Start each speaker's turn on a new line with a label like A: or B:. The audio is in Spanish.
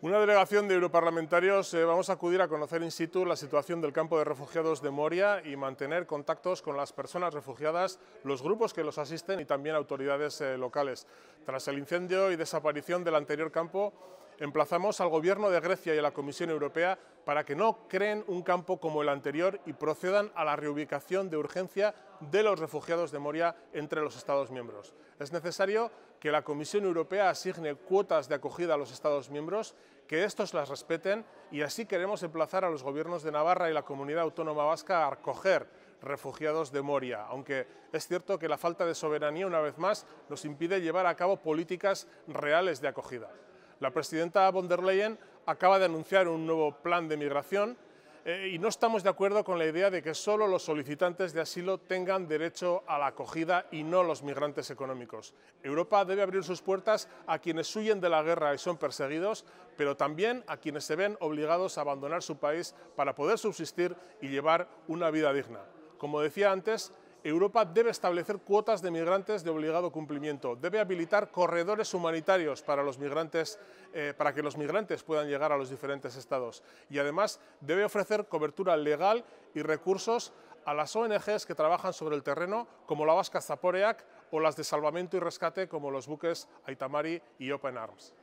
A: Una delegación de europarlamentarios eh, vamos a acudir a conocer in situ la situación del campo de refugiados de Moria y mantener contactos con las personas refugiadas, los grupos que los asisten y también autoridades eh, locales. Tras el incendio y desaparición del anterior campo, emplazamos al Gobierno de Grecia y a la Comisión Europea para que no creen un campo como el anterior y procedan a la reubicación de urgencia de los refugiados de Moria entre los Estados miembros. Es necesario que la Comisión Europea asigne cuotas de acogida a los Estados miembros, que estos las respeten y así queremos emplazar a los gobiernos de Navarra y la Comunidad Autónoma Vasca a acoger refugiados de Moria, aunque es cierto que la falta de soberanía, una vez más, nos impide llevar a cabo políticas reales de acogida. La presidenta von der Leyen acaba de anunciar un nuevo plan de migración eh, y no estamos de acuerdo con la idea de que solo los solicitantes de asilo tengan derecho a la acogida y no los migrantes económicos. Europa debe abrir sus puertas a quienes huyen de la guerra y son perseguidos, pero también a quienes se ven obligados a abandonar su país para poder subsistir y llevar una vida digna. Como decía antes, Europa debe establecer cuotas de migrantes de obligado cumplimiento, debe habilitar corredores humanitarios para, los migrantes, eh, para que los migrantes puedan llegar a los diferentes estados y además debe ofrecer cobertura legal y recursos a las ONGs que trabajan sobre el terreno, como la vasca Zaporeac o las de salvamento y rescate, como los buques Aitamari y Open Arms.